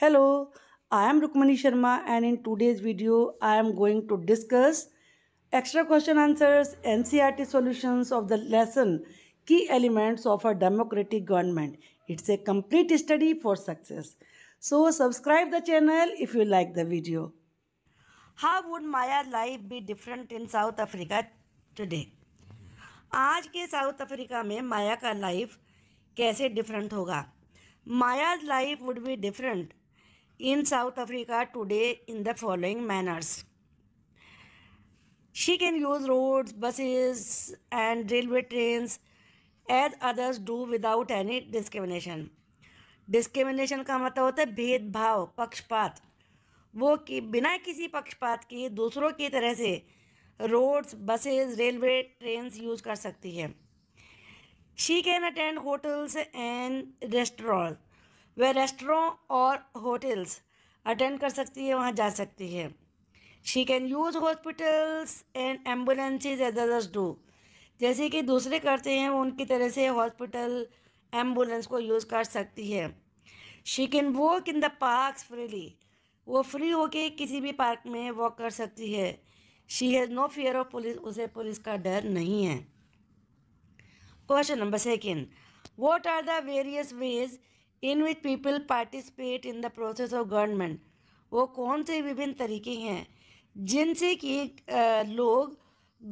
Hello I am Rukmani Sharma and in today's video I am going to discuss extra question answers N C R T solutions of the lesson key elements of a democratic government it's a complete study for success so subscribe the channel if you like the video how would Maya life be different in South Africa today आज के South Africa में माया का life कैसे different होगा Maya life would be different in South Africa today in the following manners. She can use roads, buses, and railway trains as others do without any discrimination. Discrimination का मतलब होता है भेदभाव पक्षपात वो कि बिना किसी पक्षपात के दूसरों की तरह से roads buses railway train use कर सकती है she can attend hotels and restaurant वह रेस्टोरों और होटल्स अटेंड कर सकती है वहाँ जा सकती है she can use hospitals and ambulances as others do जैसे कि दूसरे करते हैं वो उनकी तरह से हॉस्पिटल एम्बुलेंस को यूज़ कर सकती है she can walk in the park freely वो फ्री होके किसी भी पार्क में वॉक कर सकती है she has no fear of police उसे पुलिस का डर नहीं है question number second what are the various ways in which people participate in the process of government वो कौन से विभिन्न तरीके हैं जिनसे कि लोग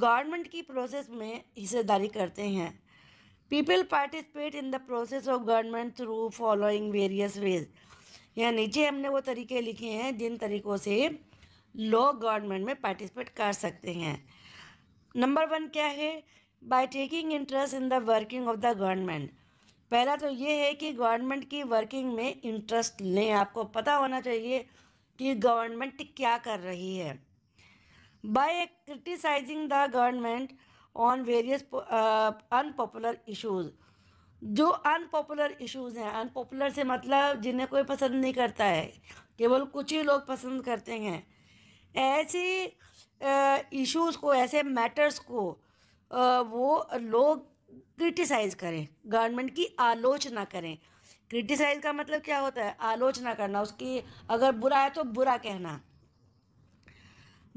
गवर्नमेंट की प्रोसेस में हिस्सेदारी करते हैं people participate in the process of government through following various ways यहाँ नीचे हमने वो तरीके लिखे हैं जिन तरीक़ों से लोग गवर्नमेंट में पार्टिसिपेट कर सकते हैं नंबर वन क्या है by taking interest in the working of the government पहला तो ये है कि गवर्नमेंट की वर्किंग में इंटरेस्ट लें आपको पता होना चाहिए कि गवर्नमेंट क्या कर रही है by criticising the government on various unpopular issues जो अनपॉपुलर इश्यूज़ हैं अनपॉपुलर से मतलब जिन्हें कोई पसंद नहीं करता है केवल कुछ ही लोग पसंद करते हैं ऐसी इश्यूज़ uh, को ऐसे मैटर्स को uh, वो लोग क्रिटिसाइज़ करें गवर्नमेंट की आलोचना करें क्रिटिसाइज का मतलब क्या होता है आलोचना करना उसकी अगर बुरा है तो बुरा कहना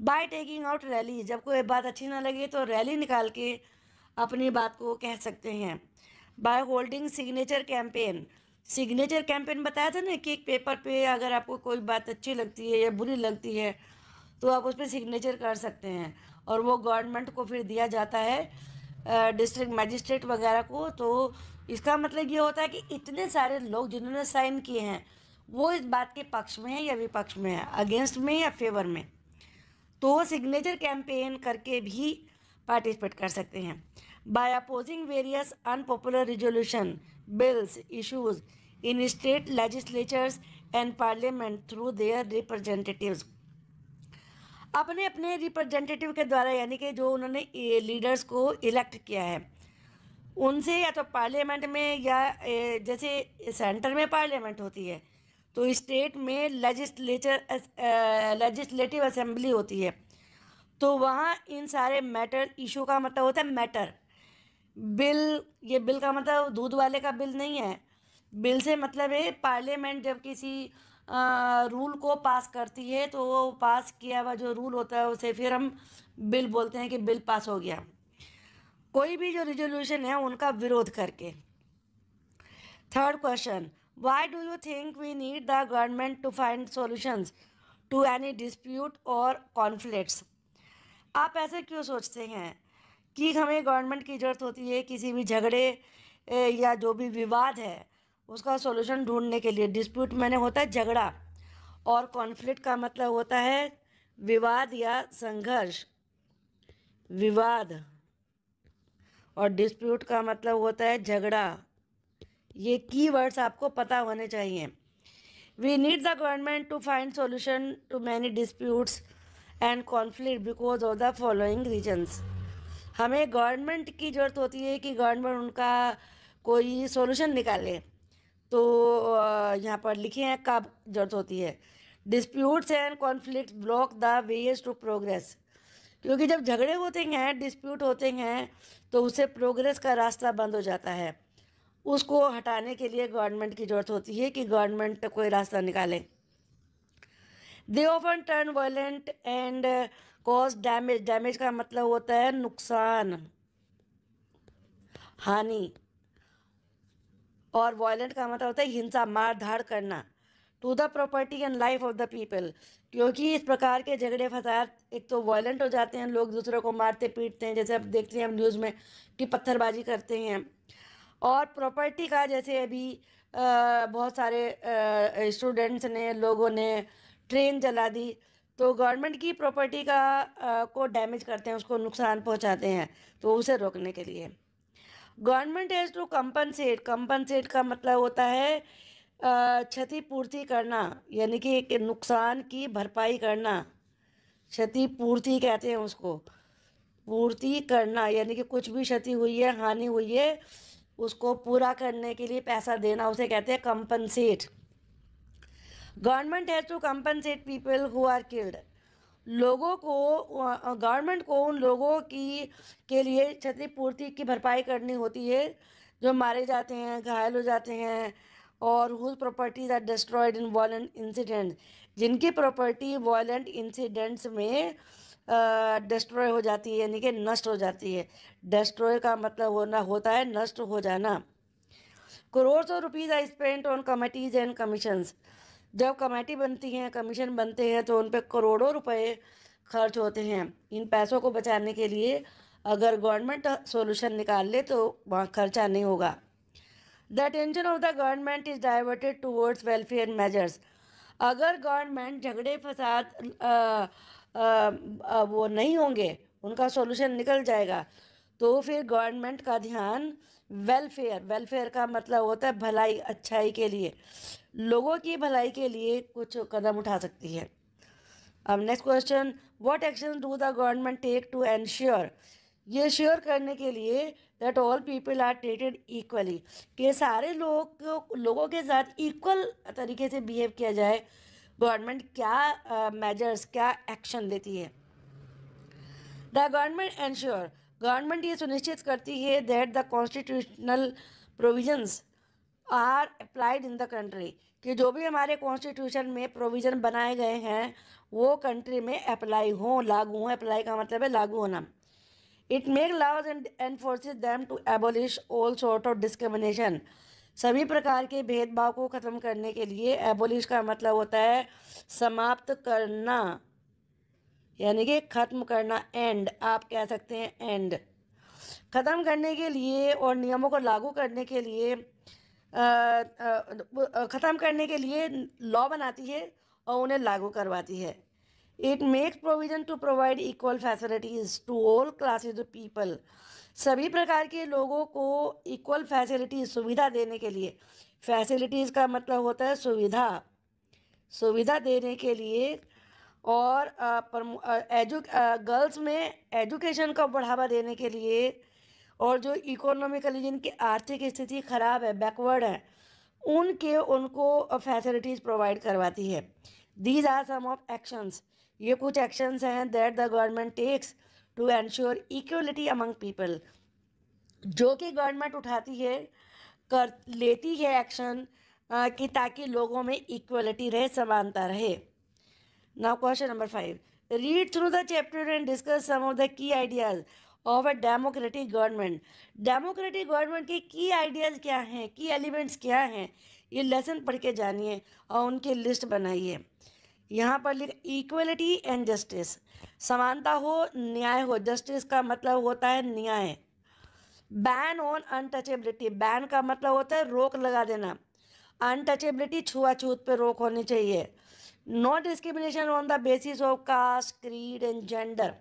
बाय टेकिंग आउट रैली जब कोई बात अच्छी ना लगे तो रैली निकाल के अपनी बात को कह सकते हैं by holding signature campaign signature campaign बताया था ना कि एक पेपर पे अगर आपको कोई बात अच्छी लगती है या बुरी लगती है तो आप उस पर सिग्नेचर कर सकते हैं और वो गवर्नमेंट को फिर दिया जाता है डिस्ट्रिक्ट मजिस्ट्रेट वगैरह को तो इसका मतलब ये होता है कि इतने सारे लोग जिन्होंने साइन किए हैं वो इस बात के पक्ष में है या विपक्ष में है अगेंस्ट में या फेवर में तो सिग्नेचर कैंपेन करके भी पार्टिसिपेट कर सकते हैं by opposing various unpopular resolution bills issues in state legislatures and parliament through their representatives अपने अपने रिप्रेजेंटेटिव के द्वारा यानी कि जो उन्होंने लीडर्स को इलेक्ट किया है उनसे या तो पार्लियामेंट में या जैसे सेंटर में पार्लियामेंट होती है तो स्टेट में लजिस्लेचर लजिस्लेटिव असेंबली होती है तो वहाँ इन सारे मैटर इशू का मतलब होता है मैटर बिल ये बिल का मतलब दूध वाले का बिल नहीं है बिल से मतलब है पार्लियामेंट जब किसी रूल को पास करती है तो वो पास किया हुआ जो रूल होता है उसे फिर हम बिल बोलते हैं कि बिल पास हो गया कोई भी जो रिजोल्यूशन है उनका विरोध करके third question why do you think we need the government to find solutions to any dispute और कॉन्फ्लिक्ट आप ऐसे क्यों सोचते हैं कि हमें गवर्नमेंट की ज़रूरत होती है किसी भी झगड़े या जो भी विवाद है उसका सॉल्यूशन ढूंढने के लिए डिस्प्यूट मैंने होता है झगड़ा और कॉन्फ्लिक्ट का मतलब होता है विवाद या संघर्ष विवाद और डिस्प्यूट का मतलब होता है झगड़ा ये की वर्ड्स आपको पता होने चाहिए we need the government to find solution to many disputes and conflict because of the following reasons हमें गवर्नमेंट की ज़रूरत होती है कि गवर्नमेंट उनका कोई सॉल्यूशन निकाले तो यहाँ पर लिखे हैं कब जरूरत होती है disputes and conflict block the ways to progress क्योंकि जब झगड़े होते हैं डिस्प्यूट होते हैं तो उसे प्रोग्रेस का रास्ता बंद हो जाता है उसको हटाने के लिए गवर्नमेंट की ज़रूरत होती है कि गवर्नमेंट कोई रास्ता निकाले they often turn violent and cause damage damage का मतलब होता है नुकसान हानि और वॉयलेंट का मतलब होता है हिंसा मार धाड़ करना to the property and life of the people क्योंकि इस प्रकार के झगड़े फसाद एक तो वॉयलेंट हो जाते हैं लोग दूसरों को मारते पीटते हैं जैसे अब देखते हैं हम न्यूज़ में कि पत्थरबाजी करते हैं और प्रॉपर्टी का जैसे अभी आ, बहुत सारे स्टूडेंट्स ने लोगों ने ट्रेन जला दी तो गवर्नमेंट की प्रॉपर्टी का आ, को डैमेज करते हैं उसको नुकसान पहुंचाते हैं तो उसे रोकने के लिए government has to compensate compensate का मतलब होता है क्षतिपूर्ति करना यानी कि एक नुकसान की भरपाई करना क्षतिपूर्ति कहते हैं उसको पूर्ति करना यानी कि कुछ भी क्षति हुई है हानि हुई है उसको पूरा करने के लिए पैसा देना उसे कहते हैं compensate government has to compensate people who are killed लोगों को गवर्नमेंट को उन लोगों की के लिए क्षतिपूर्ति की भरपाई करनी होती है जो मारे जाते हैं घायल हो जाते हैं और whose properties are destroyed in violent incident जिनकी प्रॉपर्टी वॉलेंट इंसिडेंट्स में डिस्ट्रॉय हो जाती है यानी कि नष्ट हो जाती है डिस्ट्रॉय का मतलब होना होता है नष्ट हो जाना करोड़ सौ rupees I spent on committees and commissions जब कमेटी बनती हैं कमीशन बनते हैं तो उन पर करोड़ों रुपए खर्च होते हैं इन पैसों को बचाने के लिए अगर गवर्नमेंट सॉल्यूशन निकाल ले तो वहाँ खर्चा नहीं होगा the attention of the government is diverted towards welfare measures अगर गवर्नमेंट झगड़े फसाद वो नहीं होंगे उनका सॉल्यूशन निकल जाएगा तो फिर गवर्नमेंट का ध्यान वेलफेयर वेलफेयर का मतलब होता है भलाई अच्छाई के लिए लोगों की भलाई के लिए कुछ कदम उठा सकती है अब next question what action do the government take to ensure ये श्योर करने के लिए that all people are treated equally कि सारे लोग लोगों के साथ इक्वल तरीके से बिहेव किया जाए गवर्नमेंट क्या मेजर्स uh, क्या एक्शन लेती है द गवर्नमेंट एनश्योर गवर्नमेंट ये सुनिश्चित करती है that the constitutional provisions are applied in the country कि जो भी हमारे कॉन्स्टिट्यूशन में प्रोविज़न बनाए गए हैं वो कंट्री में अप्लाई हों लागू हों अप्लाई का मतलब है लागू होना it make laws and enforces them to abolish all sort of discrimination सभी प्रकार के भेदभाव को ख़त्म करने के लिए एबोलिश का मतलब होता है समाप्त करना यानी कि ख़त्म करना एंड आप कह सकते हैं एंड ख़त्म करने के लिए और नियमों को लागू करने के लिए ख़त्म करने के लिए लॉ बनाती है और उन्हें लागू करवाती है it makes provision to provide equal facilities to all classes of people सभी प्रकार के लोगों को इक्वल फैसिलिटीज़ सुविधा देने के लिए फैसिलिटीज़ का मतलब होता है सुविधा सुविधा देने के लिए और एजु गर्ल्स में एजुकेशन को बढ़ावा देने के लिए और जो इकोनॉमिकली जिनकी आर्थिक स्थिति ख़राब है बैकवर्ड है उनके उनको फैसिलिटीज़ प्रोवाइड करवाती है these are some of actions ये कुछ एक्शंस हैं that the government takes to ensure equality among people जो कि गवर्नमेंट उठाती है कर लेती है एक्शन कि ताकि लोगों में इक्वलिटी रहे समानता रहे now question number five read through the chapter and discuss some of the key ideas of a democratic government democratic government के की आइडियाज़ क्या हैं की एलिमेंट्स क्या हैं ये लेसन पढ़ के जानिए और उनके लिस्ट बनाइए यहाँ पर लिख इक्वलिटी एंड जस्टिस समानता हो न्याय हो जस्टिस का मतलब होता है न्याय बैन ऑन अनटचेबिलिटी बैन का मतलब होता है रोक लगा देना अनटचेबिलिटी छुआछूत पे रोक होनी चाहिए no discrimination on the basis of caste creed and gender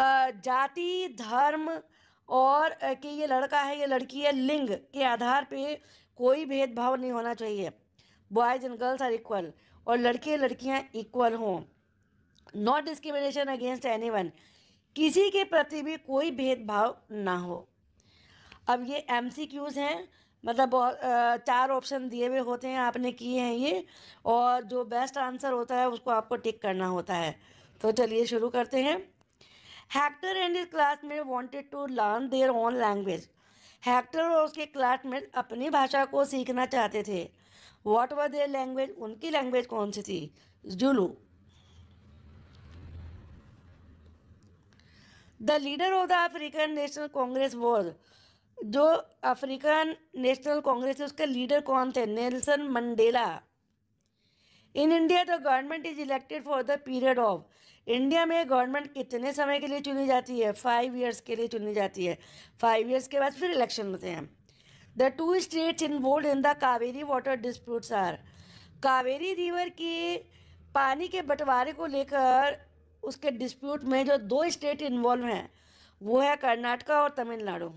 जाति धर्म और कि ये लड़का है ये लड़की है लिंग के आधार पे कोई भेदभाव नहीं होना चाहिए boys and girls are equal और लड़के लड़कियाँ इक्वल हों नॉट डिस्क्रिमिनेशन अगेंस्ट एनी किसी के प्रति भी कोई भेदभाव ना हो अब ये एम हैं मतलब चार ऑप्शन दिए हुए होते हैं आपने किए हैं ये और जो बेस्ट आंसर होता है उसको आपको टिक करना होता है तो चलिए शुरू करते हैं Hector and his classmate wanted to learn their own language Hector और उसके क्लासमेट अपनी भाषा को सीखना चाहते थे वॉट वर देयर लैंग्वेज उनकी लैंग्वेज कौन सी थी Zulu the leader of the African National Congress was जो अफ्रीकन नेशनल कांग्रेस उसके लीडर कौन थे Nelson Mandela in India the government is elected for the period of India में government कितने समय के लिए चुनी जाती है फाइव ईयर्स के लिए चुनी जाती है फाइव ईयर्स के बाद फिर इलेक्शन होते हैं the two states involved in the Cauvery water disputes are Cauvery river के पानी के बंटवारे को लेकर उसके डिस्प्यूट में जो दो स्टेट इन्वॉल्व हैं वो है कर्नाटका और Tamil Nadu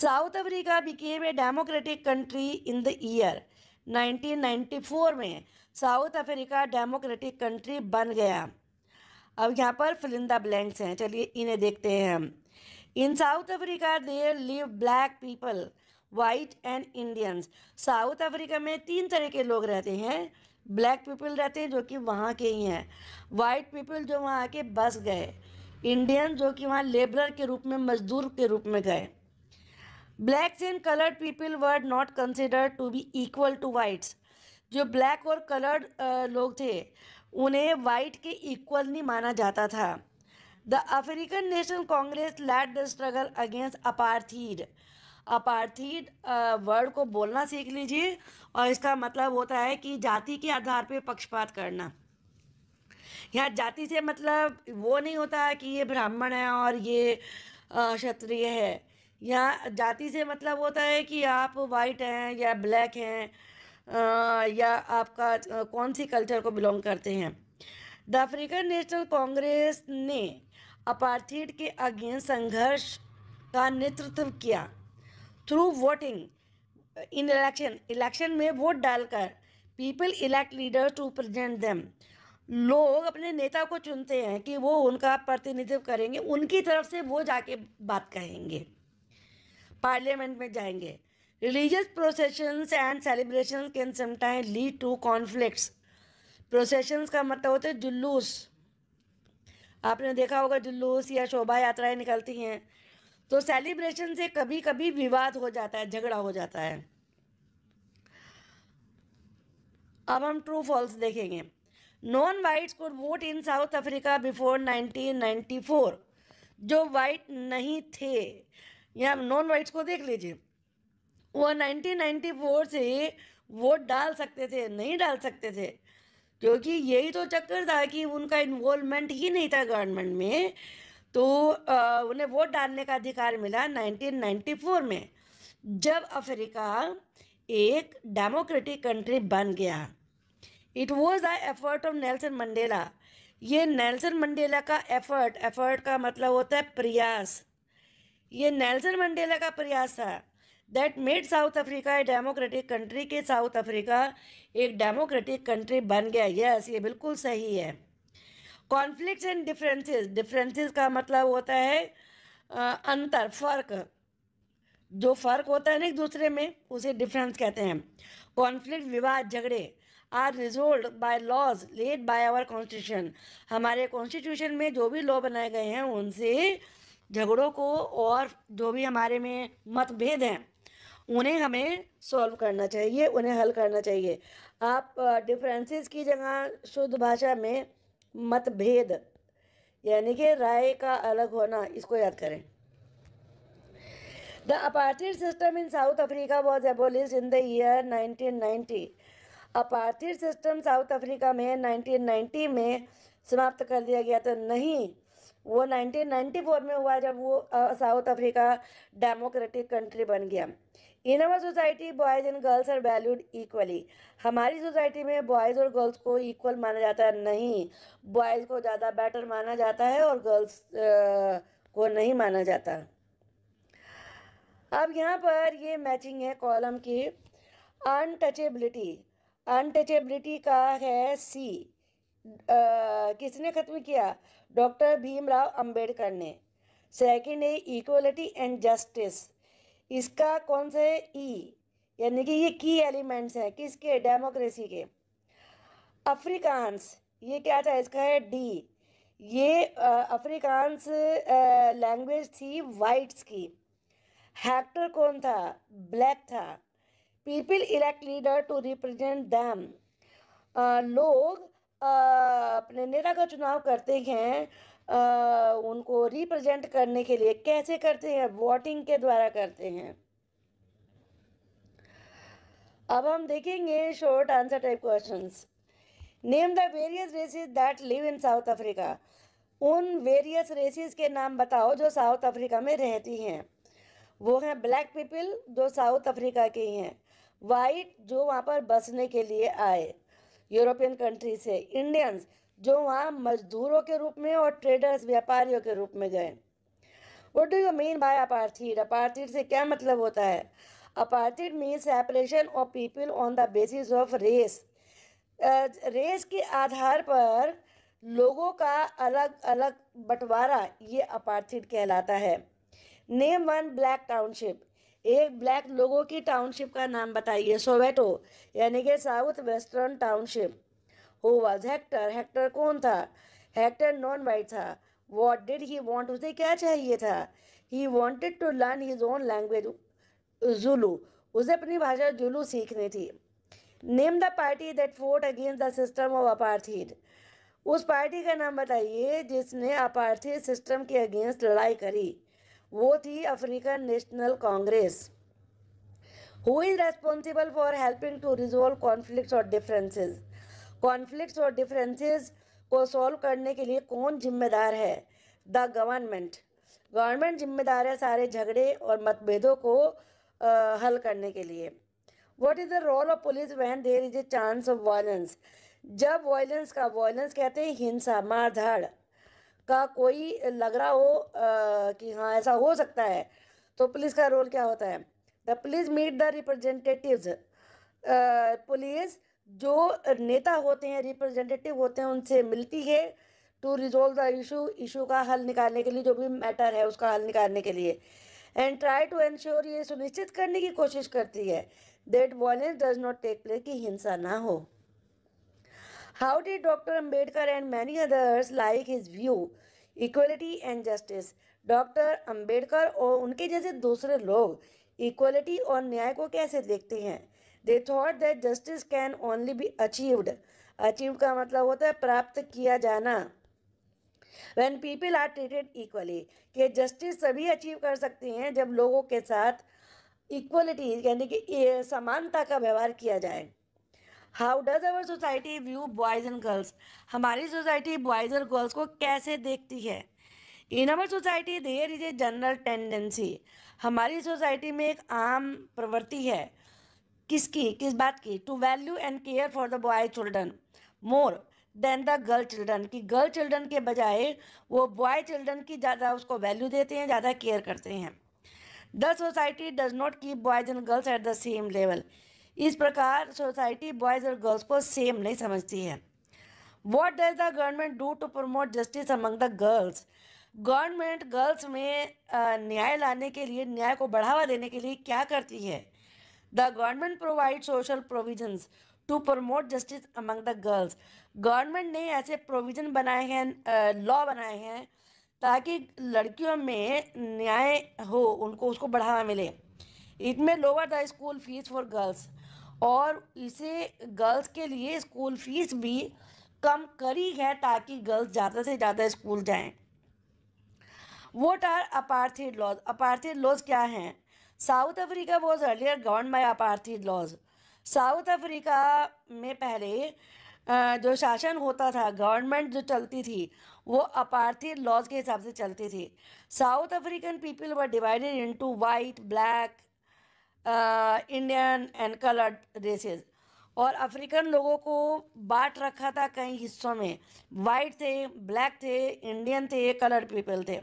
South Africa became a democratic country in the year 1994 में साउथ अफ्रीका डेमोक्रेटिक कंट्री बन गया अब यहाँ पर फिलिंदा ब्लैंक्स हैं चलिए इन्हें देखते हैं हम in South Africa there live black people white and Indians South Africa में तीन तरह के लोग रहते हैं ब्लैक पीपल रहते हैं जो कि वहाँ के ही हैं वाइट पीपल जो वहाँ आके बस गए इंडियन जो कि वहाँ लेबर के रूप में मजदूर के रूप में गए blacks and coloured people were not consider to be equal to whites जो ब्लैक और कलर्ड uh, लोग थे उन्हें वाइट के इक्वल नहीं माना जाता था the African National Congress led the struggle against apartheid apartheid word को बोलना सीख लीजिए और इसका मतलब होता है कि जाति के आधार पर पक्षपात करना यहाँ जाति से मतलब वो नहीं होता कि ये ब्राह्मण है और ये uh, क्षत्रिय है यहाँ जाति से मतलब होता है कि आप वाइट हैं या ब्लैक हैं या आपका कौन सी कल्चर को बिलोंग करते हैं द अफ्रीकन नेशनल कांग्रेस ने अपार्थीड के अगेंस्ट संघर्ष का नेतृत्व किया through voting in election election में वोट डालकर people elect leader to present them लोग अपने नेता को चुनते हैं कि वो उनका प्रतिनिधित्व करेंगे उनकी तरफ से वो जाके बात कहेंगे पार्लियामेंट में जाएंगे religious processions and celebration can sometime lead to conflicts processions का मतलब होता है जुलूस आपने देखा होगा जुलूस या शोभा यात्राएं निकलती हैं तो सेलिब्रेशन से कभी कभी विवाद हो जाता है झगड़ा हो जाता है अब हम ट्रू फॉल्स देखेंगे नॉन वाइट्स को vote in South Africa before 1994 जो वाइट नहीं थे या नॉन वाइट्स को देख लीजिए वो 1994 से वोट डाल सकते थे नहीं डाल सकते थे क्योंकि यही तो चक्कर था कि उनका इन्वॉल्वमेंट ही नहीं था गवर्नमेंट में तो आ, उन्हें वोट डालने का अधिकार मिला 1994 में जब अफ्रीका एक डेमोक्रेटिक कंट्री बन गया it was the effort of Nelson Mandela ये नेल्सन मंडेला का एफर्ट एफर्ट का मतलब होता है प्रयास ये नेल्सन मंडेला का प्रयास था that made South Africa a democratic country के साउथ अफ्रीका एक डेमोक्रेटिक कंट्री बन गया यस ये बिल्कुल सही है कॉन्फ्लिक्ट एंड डिफरेंसेस डिफरेंसेस का मतलब होता है आ, अंतर फर्क जो फ़र्क होता है ना एक दूसरे में उसे डिफरेंस कहते हैं कॉन्फ्लिक्ट विवाद झगड़े are resolve by laws led by our constitution हमारे कॉन्स्टिट्यूशन में जो भी लॉ बनाए गए हैं उनसे झगड़ों को और जो भी हमारे में मतभेद हैं उन्हें हमें सॉल्व करना चाहिए उन्हें हल करना चाहिए आप डिफरेंसेस की जगह शुद्ध भाषा में मतभेद यानी कि राय का अलग होना इसको याद करें the apartheid system in South Africa was abolished in the year 1990 apartheid system South Africa में 1990 में समाप्त कर दिया गया था नहीं वो 1994 में हुआ जब वो साउथ अफ्रीका डेमोक्रेटिक कंट्री बन गया in our society boys and girls are valued equally हमारी सोसाइटी में बॉयज़ और गर्ल्स को इक्वल माना जाता है नहीं बॉयज़ को ज़्यादा बेटर माना जाता है और गर्ल्स को नहीं माना जाता अब यहाँ पर ये मैचिंग है कॉलम की अनटचेबिलिटी अनटचेबिलिटी का है सी किसने ख़त्म किया डॉक्टर भीमराव अंबेडकर ने सेकंड है इक्वलिटी एंड जस्टिस इसका कौन सा है ई यानी कि ये की एलिमेंट्स हैं किसके डेमोक्रेसी के अफ्रीकांस ये क्या था इसका है डी ये अफ्रीकांस लैंग्वेज थी वाइट्स की हैक्टर कौन था ब्लैक था people elect leader to represent them लोग अपने नेता का चुनाव करते हैं उनको रिप्रेजेंट करने के लिए कैसे करते हैं वोटिंग के द्वारा करते हैं अब हम देखेंगे short answer type questions name the various races that live in South Africa उन वेरियस रेसेस के नाम बताओ जो साउथ अफ्रीका में रहती हैं वो हैं ब्लैक पीपल जो साउथ अफ्रीका के हैं वाइट जो वहाँ पर बसने के लिए आए यूरोपियन कंट्री से इंडियंस जो वहाँ मजदूरों के रूप में और ट्रेडर्स व्यापारियों के रूप में गए what do you mean by apartheid apartheid से क्या मतलब होता है apartheid mean separation of people on the basis of race race के आधार पर लोगों का अलग अलग बंटवारा ये अपार्थीड कहलाता है नेम वन ब्लैक टाउनशिप एक ब्लैक लोगों की टाउनशिप का नाम बताइए सोवेटो यानी कि South Western township who was Hector Hector कौन था हेक्टर नॉन वाइट था वॉट डिड ही वॉन्ट उसे क्या चाहिए था he wanted to learn his own language Zulu उसे अपनी भाषा जुलू सीखनी थी name the party that vote against the system of apartheid उस पार्टी का नाम बताइए जिसने अपार्थी सिस्टम के अगेंस्ट लड़ाई करी वो थी African National Congress who is responsible for helping to resolve conflict और डिफरेंसेस कॉन्फ्लिक्ट और डिफरेंसेस को सॉल्व करने के लिए कौन जिम्मेदार है द गवर्नमेंट गवर्नमेंट जिम्मेदार है सारे झगड़े और मतभेदों को आ, हल करने के लिए what is the role of police when there is a chance of violence जब वायलेंस का वायलेंस कहते हैं हिंसा मार का कोई लग रहा हो आ, कि हाँ ऐसा हो सकता है तो पुलिस का रोल क्या होता है the police meet the representatives police जो नेता होते हैं रिप्रेजेंटेटिव होते हैं उनसे मिलती है to resolve the issue issue का हल निकालने के लिए जो भी मैटर है उसका हल निकालने के लिए एंड ट्राई टू एंश्योर ये सुनिश्चित करने की कोशिश करती है that violence does not take place कि हिंसा ना हो How did Dr. Ambedkar and many others like his view, equality and justice? Doctor Ambedkar और उनके जैसे दूसरे लोग इक्वलिटी और न्याय को कैसे देखते हैं they thought that justice can only be achieved achieve का मतलब होता है प्राप्त किया जाना when people are treated equally कि जस्टिस सभी अचीव कर सकते हैं जब लोगों के साथ इक्वलिटी यानी कि समानता का व्यवहार किया जाए how does our society view boys and girls हमारी सोसाइटी बॉयज़ और गर्ल्स को कैसे देखती है in our society there is a general tendency हमारी सोसाइटी में एक आम प्रवृत्ति है किसकी किस बात की to value and care for the boy children more than the girl children की गर्ल चिल्ड्रन के बजाय वो बॉय चिल्ड्रन की ज़्यादा उसको वैल्यू देते हैं ज़्यादा केयर करते हैं the society does not keep boys and girls at the same level इस प्रकार सोसाइटी बॉयज़ और गर्ल्स को सेम नहीं समझती है what does the government do to promote justice among the girls government girls में न्याय लाने के लिए न्याय को बढ़ावा देने के लिए क्या करती है the government provide social provisions to promote justice among the girls government ने ऐसे प्रोविज़न बनाए हैं लॉ बनाए हैं ताकि लड़कियों में न्याय हो उनको उसको बढ़ावा मिले इट में lower the school fees for girls और इसे गर्ल्स के लिए स्कूल फीस भी कम करी है ताकि गर्ल्स ज़्यादा से ज़्यादा स्कूल जाएं what are apartheid laws apartheid laws क्या हैं South Africa was earlier govern by apartheid laws South Africa में पहले जो शासन होता था गवर्नमेंट जो चलती थी वो अपार्थिड लॉज के हिसाब से चलती थी South African people were divided into white black Indian and coloured races और अफ्रीकन लोगों को बांट रखा था कई हिस्सों में वाइट थे ब्लैक थे इंडियन थे कलर्ड पीपल थे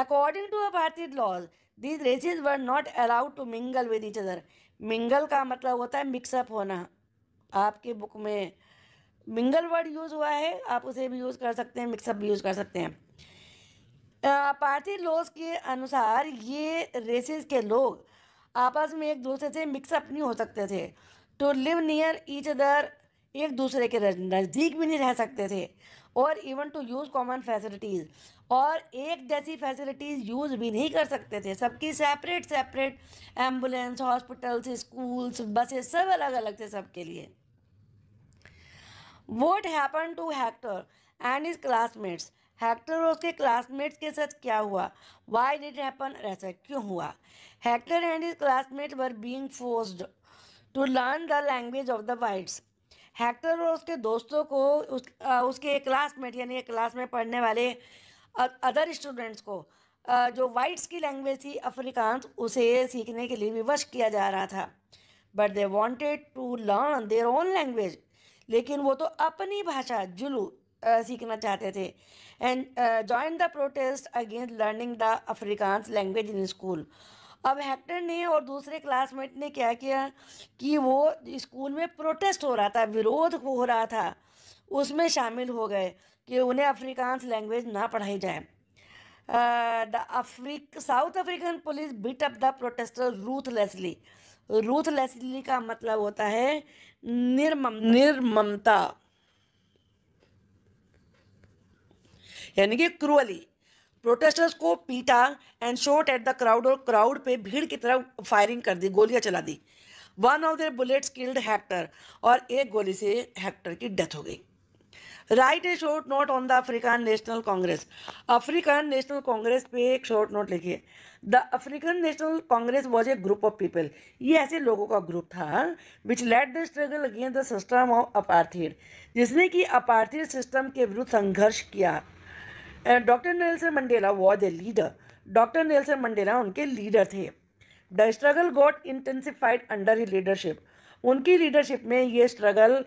according to apartheid laws these races were not allowed to mingle with each other mingle का मतलब होता है मिक्सअप होना आपके बुक में मिंगल वर्ड यूज़ हुआ है आप उसे भी यूज़ कर सकते हैं मिक्सअप भी यूज़ कर सकते हैं अपार्थाइड लॉज के अनुसार ये रेसेस के लोग आपस में एक दूसरे से मिक्सअप नहीं हो सकते थे to live near each other एक दूसरे के नज़दीक भी नहीं रह सकते थे और even to use common facilities और एक जैसी फैसिलिटीज़ यूज़ भी नहीं कर सकते थे सबकी separate separate ambulance hospitals schools buses सब अलग अलग थे सबके लिए what happen to Hector and his classmates Hector और उसके क्लासमेट्स के साथ क्या हुआ वाई डिट हैपन ऐसा क्यों हुआ Hector and his classmate were being forced to learn the language of the whites Hector और उसके दोस्तों को उस, आ, उसके क्लासमेट यानी क्लास में पढ़ने वाले अदर स्टूडेंट्स को आ, जो वाइट्स की लैंग्वेज थी अफ्रीकांस उसे सीखने के लिए विवश किया जा रहा था but they wanted to learn their own language लेकिन वो तो अपनी भाषा जुलू सीखना चाहते थे and join the protest against learning the Afrikaans language in school अब हेक्टर ने और दूसरे क्लासमेट ने क्या किया कि वो स्कूल में प्रोटेस्ट हो रहा था विरोध हो रहा था उसमें शामिल हो गए कि उन्हें अफ्रीकानस लैंग्वेज ना पढ़ाई जाए the Afric South African police beat up the protester ruthlessly ruthlessly का मतलब होता है निर्मम निर्ममता यानी कि क्रूअली प्रोटेस्टर्स को पीटा and shot at the crowd और क्राउड पे भीड़ की तरफ फायरिंग कर दी गोलियां चला दी one of the bullets killed Hector और एक गोली से हैक्टर की डेथ हो गई write a short note on the African National Congress African National Congress पे एक शॉर्ट नोट लिखिए the African National Congress was a group of people ये ऐसे लोगों का ग्रुप था which let the struggle against the system of apartheid जिसने कि अपार्थीड सिस्टम के विरुद्ध संघर्ष किया doctor Nelson Mandela was a leader doctor Nelson Mandela उनके लीडर थे the struggle got intensified under he leadership उनकी लीडरशिप में ये स्ट्रगल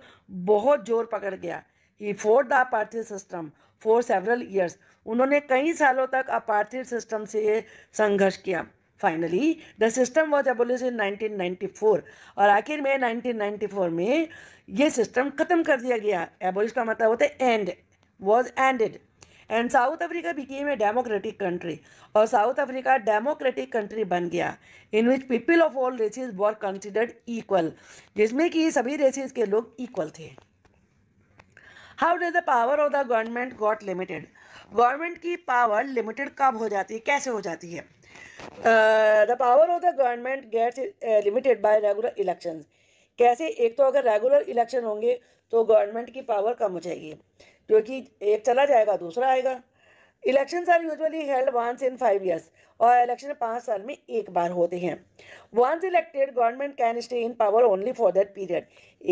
बहुत जोर पकड़ गया he fought the apartheid system for several years उन्होंने कई सालों तक अपार्थिव सिस्टम से संघर्ष किया finally the system was abolish in 1994 और आखिर में 1994 में ये सिस्टम ख़त्म कर दिया गया एबोलिस का मतलब होता है and was ended and South Africa became a democratic country और साउथ अफ्रीका डेमोक्रेटिक कंट्री बन गया in which people of all races were considered equal जिसमें कि सभी रेसिस के लोग इक्वल थे how does the power of the government got limited government की पावर लिमिटेड कब हो जाती है कैसे हो जाती है the power of the government gets limited by regular election कैसे एक तो अगर रेगुलर इलेक्शन होंगे तो गवर्नमेंट की पावर कम हो जाएगी क्योंकि एक चला जाएगा दूसरा आएगा elections are usually held once in five years और इलेक्शन पाँच साल में एक बार होते हैं once elected government can stay in power only for that period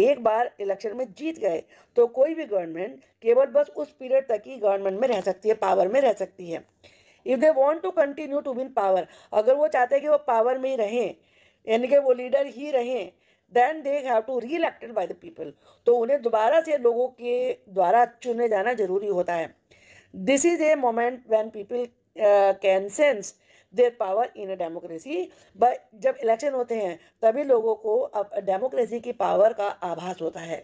एक बार इलेक्शन में जीत गए तो कोई भी गवर्नमेंट केवल बस उस पीरियड तक ही गवर्नमेंट में रह सकती है पावर में रह सकती है if they want to continue to win power अगर वो चाहते हैं कि वो पावर में ही रहें यानी कि वो लीडर ही रहें then they have to re-elected by the people तो उन्हें दोबारा से लोगों के द्वारा चुने जाना जरूरी होता है this is a moment when people can sense their power in a democracy but जब इलेक्शन होते हैं तभी लोगों को अब डेमोक्रेसी की पावर का आभास होता है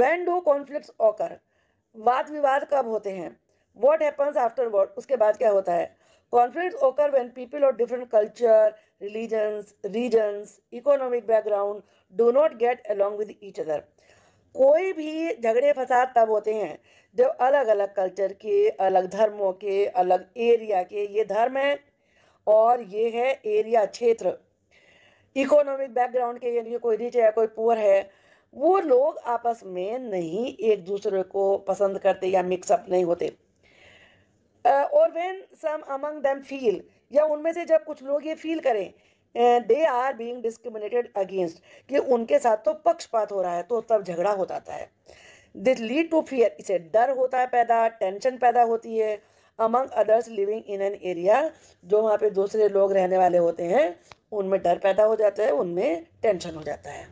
वैन डू कॉन्फ्लिक्ट ऑकर वाद विवाद कब होते हैं वॉट हैपन्स आफ्टर वॉट उसके बाद क्या होता है Conflicts occur when people of different culture, religions, regions, economic background do not get along with each other. कोई भी झगड़े फसाद तब होते हैं जब अलग अलग कल्चर के अलग धर्मों के अलग एरिया के ये धर्म है और ये है एरिया क्षेत्र इकोनॉमिक बैकग्राउंड के यानी कोई रिच है कोई पुअर है वो लोग आपस में नहीं एक दूसरे को पसंद करते या मिक्सअप नहीं होते और when some among them feel या उनमें से जब कुछ लोग ये फील करें they are being discriminated against कि उनके साथ तो पक्षपात हो रहा है तो तब झगड़ा हो जाता है दिस लीड टू फियर इसे डर होता है पैदा टेंशन पैदा होती है among others living in an area जो वहाँ पे दूसरे लोग रहने वाले होते हैं उनमें डर पैदा हो जाता है उनमें टेंशन हो जाता है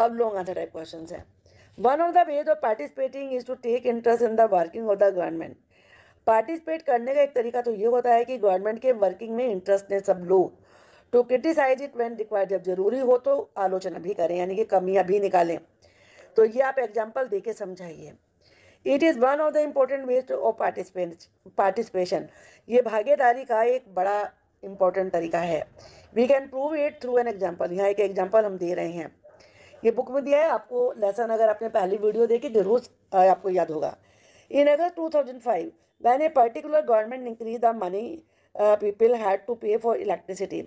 अब लॉन्ग आंसर टाइप क्वेश्चन हैं one of the ways of participating is to take interest in the working of the government participate करने का एक तरीका तो ये होता है कि गवर्नमेंट के वर्किंग में इंटरेस्ट ने सब लोग to criticise it when required जब ज़रूरी हो तो आलोचना भी करें यानी कि कमियाँ भी निकालें तो ये आप एग्जाम्पल दे के समझाइए it is one of the important ways of participation ये भागीदारी का एक बड़ा इम्पॉर्टेंट तरीका है we can prove it through an example यहाँ एक एग्जाम्पल हम दे रहे हैं ये बुक में दिया है आपको लेसन अगर आपने पहली वीडियो देखी जरूर आपको याद होगा इन अगर two thousand five when a particular government increase the money people had to pay for electricity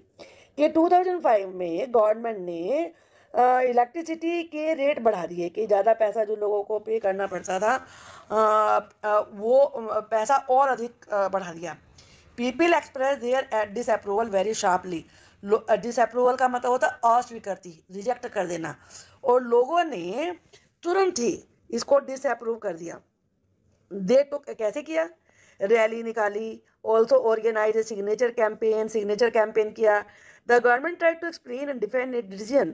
कि टू थाउजेंड फाइव में गवर्नमेंट ने इलेक्ट्रिसिटी के रेट बढ़ा दिए कि ज़्यादा पैसा जो लोगों को पे करना पड़ता था आ, आ, वो पैसा और अधिक बढ़ा दिया people express their at disapproval very sharply disapproval का मतलब होता है अस्वीकृति रिजेक्ट कर देना और लोगों ने तुरंत ही इसको डिसअप्रूव कर दिया दे तो कैसे किया रैली निकाली also organise a signature campaign signature campaign किया the government try to explain and defend it decision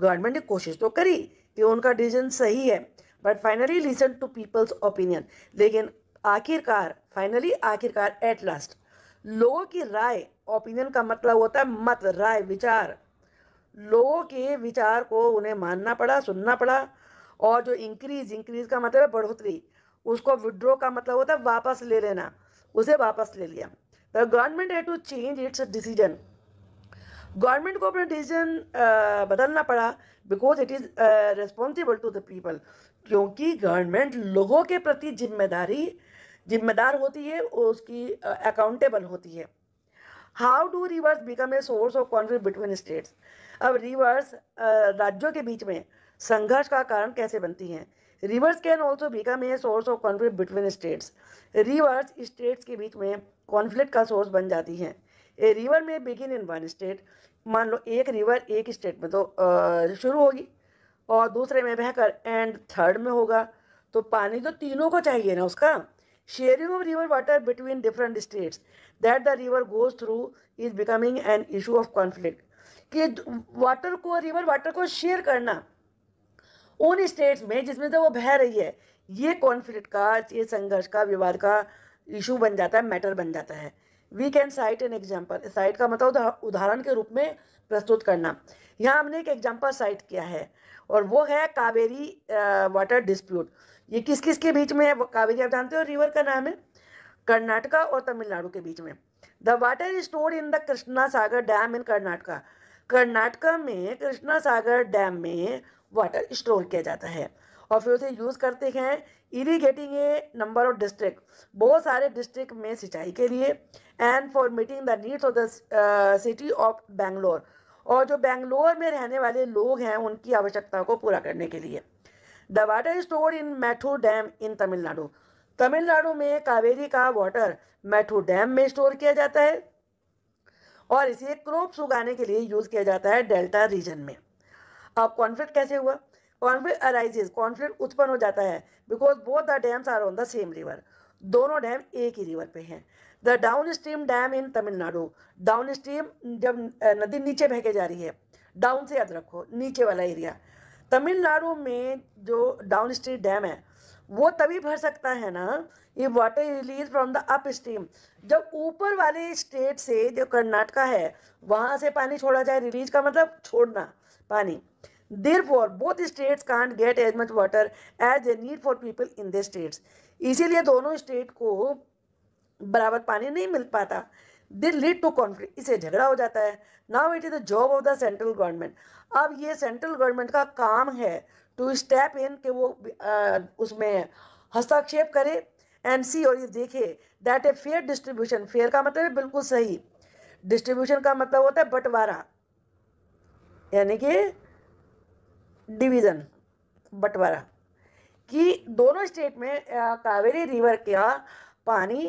government ने कोशिश तो करी कि उनका डिसीजन सही है but finally listen to people's opinion लेकिन आखिरकार फाइनली आखिरकार एट लास्ट लोगों की राय ओपिनियन का मतलब होता है मत राय विचार लोगों के विचार को उन्हें मानना पड़ा सुनना पड़ा और जो इंक्रीज इंक्रीज का मतलब है बढ़ोतरी उसको विड्रॉ का मतलब होता है वापस ले लेना उसे वापस ले लिया the government had to change its decision government को अपना डिसीजन बदलना पड़ा because it is responsible to the people क्योंकि गवर्नमेंट लोगों के प्रति जिम्मेदारी जिम्मेदार होती है उसकी अकाउंटेबल uh, होती है how do rivers become a source of conflict between states अब रिवर्स राज्यों के बीच में संघर्ष का कारण कैसे बनती हैं rivers can also become a source of conflict between states rivers states के बीच में कॉन्फ्लिक्ट का सोर्स बन जाती हैं a river may begin in one state मान लो एक रिवर एक स्टेट में तो शुरू होगी और दूसरे में बहकर एंड थर्ड में होगा तो पानी तो तीनों को चाहिए ना उसका sharing of river water between different states that the river goes through is becoming an issue of conflict कि वाटर को रिवर वाटर को शेयर करना उन स्टेट्स में जिसमें से वो बह रही है ये कॉन्फ्लिक्ट का ये संघर्ष का विवाद का इशू बन जाता है मैटर बन जाता है we can cite an example cite का मतलब उदाहरण के रूप में प्रस्तुत करना यहाँ हमने एक एग्जाम्पल साइट किया है और वो है कावेरी वाटर डिस्प्यूट ये किस किस के बीच में है कावेरी आप जानते हो रिवर का नाम है कर्नाटका और तमिलनाडु के बीच में the water is store in the Krishna Sagar dam in Karnataka Karnataka में कृष्णा सागर डैम में वाटर स्टोर किया जाता है और फिर उसे यूज़ करते हैं irrigating a number of district बहुत सारे डिस्ट्रिक्ट में सिंचाई के लिए and for meeting the needs of the city of Bangalore और जो बेंगलोर में रहने वाले लोग हैं उनकी आवश्यकताओं को पूरा करने के लिए the water store in Mettur dam in Tamil Nadu Tamil Nadu में कावेरी का वाटर मैथू डैम में स्टोर किया जाता है और इसे क्रॉप्स उगाने के लिए यूज़ किया जाता है डेल्टा रीजन में अब कॉन्फ्लिक्ट कैसे हुआ कॉन्फ्लिक्ट अराइजेज कॉन्फ्लिक्ट उत्पन्न हो जाता है because both the dams are on the same river दोनों डैम एक ही रिवर पे हैं the downstream dam in Tamil Nadu downstream जब नदी नीचे बहके जा रही है डाउन से याद रखो नीचे वाला एरिया तमिलनाडु में जो डाउन स्ट्रीम डैम है वो तभी भर सकता है ना ये water release from the upstream जब ऊपर वाले स्टेट से जो कर्नाटका है वहाँ से पानी छोड़ा जाए रिलीज का मतलब छोड़ना पानी therefore both states can't get as much water as a need for people in the states इसीलिए दोनों स्टेट को बराबर पानी नहीं मिल पाता दिल लीड टू कॉन्फ्लिक्ट इसे झगड़ा हो जाता है now it is the job of the central government अब ये सेंट्रल गवर्नमेंट का काम है टू स्टेप इन के वो आ, उसमें हस्तक्षेप करे एंड सी और ये देखे that a fair distribution fair का मतलब है बिल्कुल सही डिस्ट्रीब्यूशन का मतलब होता है बंटवारा यानी कि डिवीज़न बंटवारा कि दोनों स्टेट में कावेरी रिवर का पानी